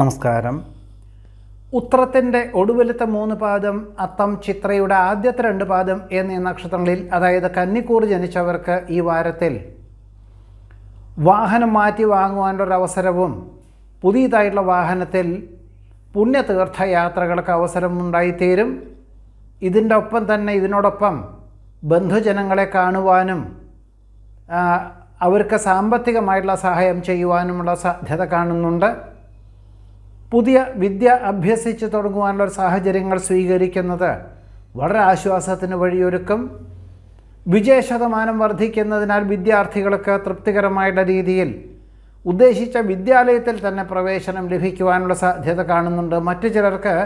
നമസ്കാരം ഉത്രത്തിൻ്റെ ഒടുവിലത്തെ മൂന്ന് പാദം അത്തം ചിത്രയുടെ ആദ്യത്തെ രണ്ട് പാദം എന്നീ നക്ഷത്രങ്ങളിൽ അതായത് കന്നിക്കൂർ ജനിച്ചവർക്ക് ഈ വാരത്തിൽ വാഹനം മാറ്റി വാങ്ങുവാനുള്ള ഒരു അവസരവും പുതിയതായിട്ടുള്ള വാഹനത്തിൽ പുണ്യതീർത്ഥയാത്രകൾക്ക് യാത്രകൾക്ക് അവസരം ഉണ്ടായിത്തീരും ഇതിൻ്റെ ഒപ്പം തന്നെ ഇതിനോടൊപ്പം ബന്ധുജനങ്ങളെ കാണുവാനും അവർക്ക് സാമ്പത്തികമായിട്ടുള്ള സഹായം ചെയ്യുവാനുമുള്ള സാധ്യത കാണുന്നുണ്ട് പുതിയ വിദ്യ അഭ്യസിച്ച് തുടങ്ങുവാനുള്ള സാഹചര്യങ്ങൾ സ്വീകരിക്കുന്നത് വളരെ ആശ്വാസത്തിന് വഴിയൊരുക്കും വിജയ ശതമാനം വർദ്ധിക്കുന്നതിനാൽ വിദ്യാർത്ഥികൾക്ക് തൃപ്തികരമായിട്ട രീതിയിൽ ഉദ്ദേശിച്ച വിദ്യാലയത്തിൽ തന്നെ പ്രവേശനം ലഭിക്കുവാനുള്ള സാധ്യത കാണുന്നുണ്ട് മറ്റു ചിലർക്ക്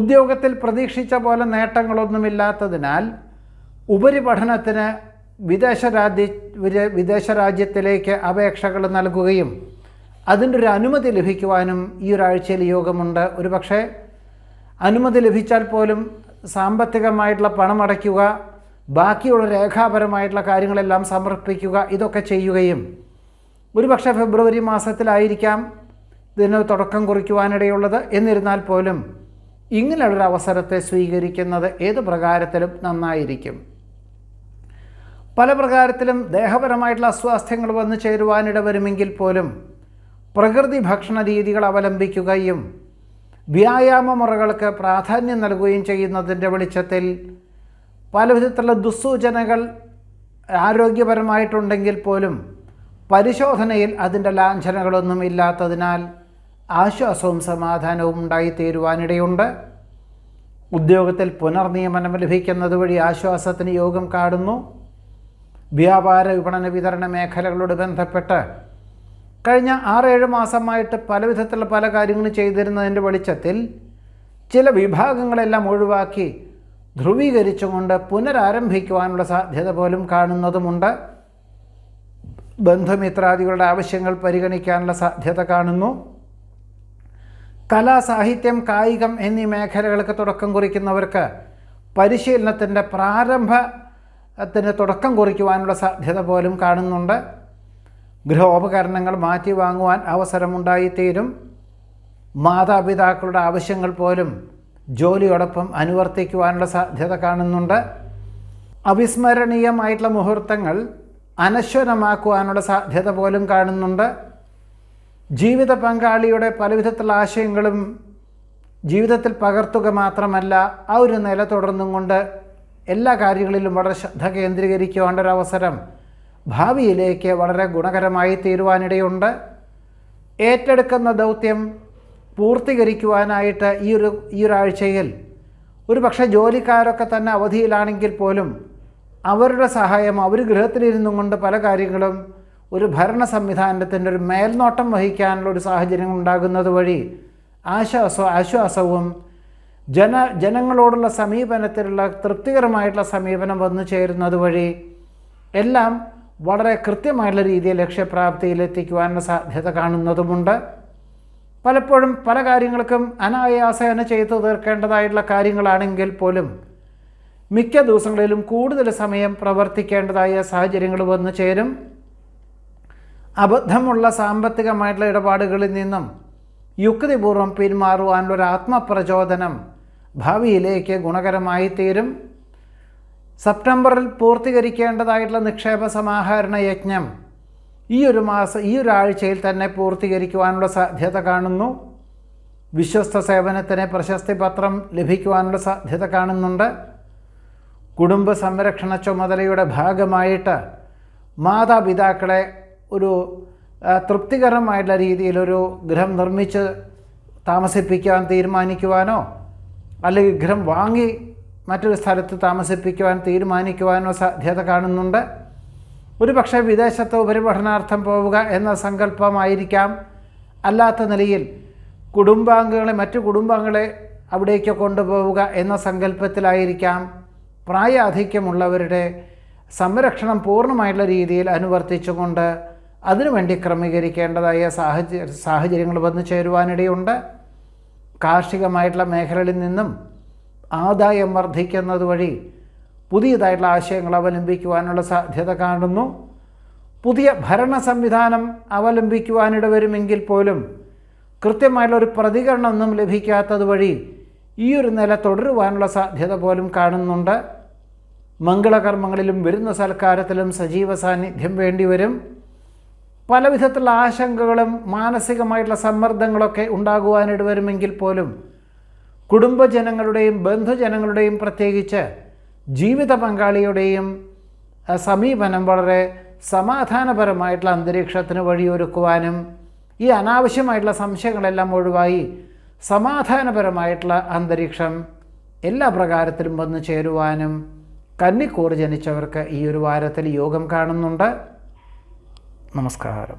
ഉദ്യോഗത്തിൽ പ്രതീക്ഷിച്ച പോലെ നേട്ടങ്ങളൊന്നുമില്ലാത്തതിനാൽ ഉപരിപഠനത്തിന് വിദേശ രാജ്യ വിദേശ രാജ്യത്തിലേക്ക് അപേക്ഷകൾ നൽകുകയും അതിൻ്റെ ഒരു അനുമതി ലഭിക്കുവാനും ഈ ഒരാഴ്ചയിൽ യോഗമുണ്ട് ഒരു പക്ഷേ അനുമതി ലഭിച്ചാൽ പോലും സാമ്പത്തികമായിട്ടുള്ള പണമടയ്ക്കുക ബാക്കിയുള്ള രേഖാപരമായിട്ടുള്ള കാര്യങ്ങളെല്ലാം സമർപ്പിക്കുക ഇതൊക്കെ ചെയ്യുകയും ഒരുപക്ഷെ ഫെബ്രുവരി മാസത്തിലായിരിക്കാം ഇതിന് തുടക്കം കുറിക്കുവാനിടയുള്ളത് എന്നിരുന്നാൽ പോലും ഇങ്ങനെയുള്ളൊരു അവസരത്തെ സ്വീകരിക്കുന്നത് ഏത് പ്രകാരത്തിലും നന്നായിരിക്കും പല പ്രകാരത്തിലും ദേഹപരമായിട്ടുള്ള അസ്വാസ്ഥ്യങ്ങൾ വന്നു ചേരുവാനിട വരുമെങ്കിൽ പോലും പ്രകൃതി ഭക്ഷണ രീതികൾ അവലംബിക്കുകയും വ്യായാമ മുറകൾക്ക് പ്രാധാന്യം നൽകുകയും ചെയ്യുന്നതിൻ്റെ വെളിച്ചത്തിൽ പലവിധത്തിലുള്ള ദുസ്സൂചനകൾ ആരോഗ്യപരമായിട്ടുണ്ടെങ്കിൽ പോലും പരിശോധനയിൽ അതിൻ്റെ ലാഞ്ചനകളൊന്നും ഇല്ലാത്തതിനാൽ ആശ്വാസവും സമാധാനവും ഉണ്ടായിത്തീരുവാനിടയുണ്ട് ഉദ്യോഗത്തിൽ പുനർനിയമനം ലഭിക്കുന്നത് വഴി ആശ്വാസത്തിന് യോഗം കാണുന്നു വ്യാപാര വിപണന വിതരണ മേഖലകളോട് ബന്ധപ്പെട്ട് കഴിഞ്ഞ ആറേഴ് മാസമായിട്ട് പല വിധത്തിലുള്ള പല കാര്യങ്ങളും ചെയ്തിരുന്നതിൻ്റെ വെളിച്ചത്തിൽ ചില വിഭാഗങ്ങളെല്ലാം ഒഴിവാക്കി ധ്രുവീകരിച്ചുകൊണ്ട് പുനരാരംഭിക്കുവാനുള്ള സാധ്യത പോലും കാണുന്നതുമുണ്ട് ബന്ധുമിത്രാദികളുടെ ആവശ്യങ്ങൾ പരിഗണിക്കാനുള്ള സാധ്യത കാണുന്നു കലാ സാഹിത്യം കായികം എന്നീ മേഖലകൾക്ക് തുടക്കം കുറിക്കുന്നവർക്ക് പരിശീലനത്തിൻ്റെ പ്രാരംഭ ത്തിന് തുടക്കം കുറിക്കുവാനുള്ള സാധ്യത പോലും കാണുന്നുണ്ട് ഗൃഹോപകരണങ്ങൾ മാറ്റി വാങ്ങുവാൻ അവസരമുണ്ടായിത്തീരും മാതാപിതാക്കളുടെ ആവശ്യങ്ങൾ പോലും ജോലിയോടൊപ്പം അനുവർത്തിക്കുവാനുള്ള സാധ്യത കാണുന്നുണ്ട് അവിസ്മരണീയമായിട്ടുള്ള മുഹൂർത്തങ്ങൾ അനശ്വരമാക്കുവാനുള്ള സാധ്യത പോലും കാണുന്നുണ്ട് ജീവിത പങ്കാളിയുടെ പലവിധത്തിലുള്ള ആശയങ്ങളും ജീവിതത്തിൽ പകർത്തുക മാത്രമല്ല ആ ഒരു നില തുടർന്നും കൊണ്ട് എല്ലാ കാര്യങ്ങളിലും വളരെ ശ്രദ്ധ കേന്ദ്രീകരിക്കേണ്ട ഒരവസരം ഭാവിയിലേക്ക് വളരെ ഗുണകരമായി തീരുവാനിടയുണ്ട് ഏറ്റെടുക്കുന്ന ദൗത്യം പൂർത്തീകരിക്കുവാനായിട്ട് ഈ ഒരു ഈ ഒരാഴ്ചയിൽ ഒരു പക്ഷേ ജോലിക്കാരൊക്കെ തന്നെ അവധിയിലാണെങ്കിൽ പോലും അവരുടെ സഹായം അവർ ഗൃഹത്തിലിരുന്നു കൊണ്ട് പല കാര്യങ്ങളും ഒരു ഭരണ സംവിധാനത്തിൻ്റെ ഒരു മേൽനോട്ടം വഹിക്കാനുള്ള ഒരു സാഹചര്യം ഉണ്ടാകുന്നത് വഴി ആശ്വാസവും ആശ്വാസവും ജന ജനങ്ങളോടുള്ള സമീപനത്തിലുള്ള തൃപ്തികരമായിട്ടുള്ള സമീപനം വന്നു ചേരുന്നത് വഴി എല്ലാം വളരെ കൃത്യമായിട്ടുള്ള രീതിയിൽ ലക്ഷ്യപ്രാപ്തിയിലെത്തിക്കുവാനുള്ള സാധ്യത കാണുന്നതുമുണ്ട് പലപ്പോഴും പല കാര്യങ്ങൾക്കും അനായാസേന ചെയ്തു തീർക്കേണ്ടതായിട്ടുള്ള കാര്യങ്ങളാണെങ്കിൽ പോലും മിക്ക ദിവസങ്ങളിലും കൂടുതൽ സമയം പ്രവർത്തിക്കേണ്ടതായ സാഹചര്യങ്ങൾ വന്നു ചേരും അബദ്ധമുള്ള സാമ്പത്തികമായിട്ടുള്ള ഇടപാടുകളിൽ നിന്നും യുക്തിപൂർവ്വം പിന്മാറുവാനുള്ളൊരു ആത്മപ്രചോദനം ഭാവിയിലേക്ക് ഗുണകരമായി തീരും സെപ്റ്റംബറിൽ പൂർത്തീകരിക്കേണ്ടതായിട്ടുള്ള നിക്ഷേപ സമാഹരണ യജ്ഞം ഈ ഒരു മാസം ഈ ഒരാഴ്ചയിൽ തന്നെ പൂർത്തീകരിക്കുവാനുള്ള സാധ്യത കാണുന്നു വിശ്വസ്ത സേവനത്തിന് പ്രശസ്തി പത്രം ലഭിക്കുവാനുള്ള സാധ്യത കാണുന്നുണ്ട് കുടുംബ സംരക്ഷണ ചുമതലയുടെ ഭാഗമായിട്ട് മാതാപിതാക്കളെ ഒരു തൃപ്തികരമായിട്ടുള്ള രീതിയിലൊരു ഗൃഹം നിർമ്മിച്ച് താമസിപ്പിക്കാൻ തീരുമാനിക്കുവാനോ അല്ലെങ്കിൽ ഗൃഹം വാങ്ങി മറ്റൊരു സ്ഥലത്ത് താമസിപ്പിക്കുവാൻ തീരുമാനിക്കുവാനോ സാധ്യത കാണുന്നുണ്ട് ഒരു പക്ഷേ വിദേശത്ത് ഉപരിപഠനാർത്ഥം പോവുക എന്ന സങ്കല്പമായിരിക്കാം അല്ലാത്ത നിലയിൽ കുടുംബാംഗങ്ങളെ മറ്റു കുടുംബാംഗങ്ങളെ അവിടേക്ക് കൊണ്ടുപോവുക എന്ന സങ്കല്പത്തിലായിരിക്കാം പ്രായാധിക്യമുള്ളവരുടെ സംരക്ഷണം പൂർണ്ണമായിട്ടുള്ള രീതിയിൽ അനുവർത്തിച്ചുകൊണ്ട് അതിനുവേണ്ടി ക്രമീകരിക്കേണ്ടതായ സാഹചര്യ സാഹചര്യങ്ങൾ വന്നു ചേരുവാനിടയുണ്ട് കാർഷികമായിട്ടുള്ള മേഖലകളിൽ നിന്നും ആദായം വർദ്ധിക്കുന്നത് വഴി പുതിയതായിട്ടുള്ള ആശയങ്ങൾ അവലംബിക്കുവാനുള്ള സാധ്യത കാണുന്നു പുതിയ ഭരണ സംവിധാനം അവലംബിക്കുവാനിട വരുമെങ്കിൽ പോലും കൃത്യമായിട്ടുള്ള ഒരു ഒന്നും ലഭിക്കാത്തത് വഴി ഈ ഒരു നില തുടരുവാനുള്ള സാധ്യത പോലും കാണുന്നുണ്ട് മംഗളകർമ്മങ്ങളിലും വരുന്ന സൽക്കാരത്തിലും സജീവ സാന്നിധ്യം വേണ്ടിവരും പല വിധത്തിലുള്ള ആശങ്കകളും മാനസികമായിട്ടുള്ള സമ്മർദ്ദങ്ങളൊക്കെ ഉണ്ടാകുവാനായിട്ട് വരുമെങ്കിൽ പോലും കുടുംബജനങ്ങളുടെയും ബന്ധുജനങ്ങളുടെയും പ്രത്യേകിച്ച് ജീവിത പങ്കാളിയുടെയും സമീപനം വളരെ സമാധാനപരമായിട്ടുള്ള അന്തരീക്ഷത്തിന് വഴിയൊരുക്കുവാനും ഈ അനാവശ്യമായിട്ടുള്ള സംശയങ്ങളെല്ലാം ഒഴിവായി സമാധാനപരമായിട്ടുള്ള അന്തരീക്ഷം എല്ലാ പ്രകാരത്തിലും വന്നു ചേരുവാനും കന്നിക്കൂർ ജനിച്ചവർക്ക് ഈ ഒരു വാരത്തിൽ യോഗം കാണുന്നുണ്ട് നമസ്കാരം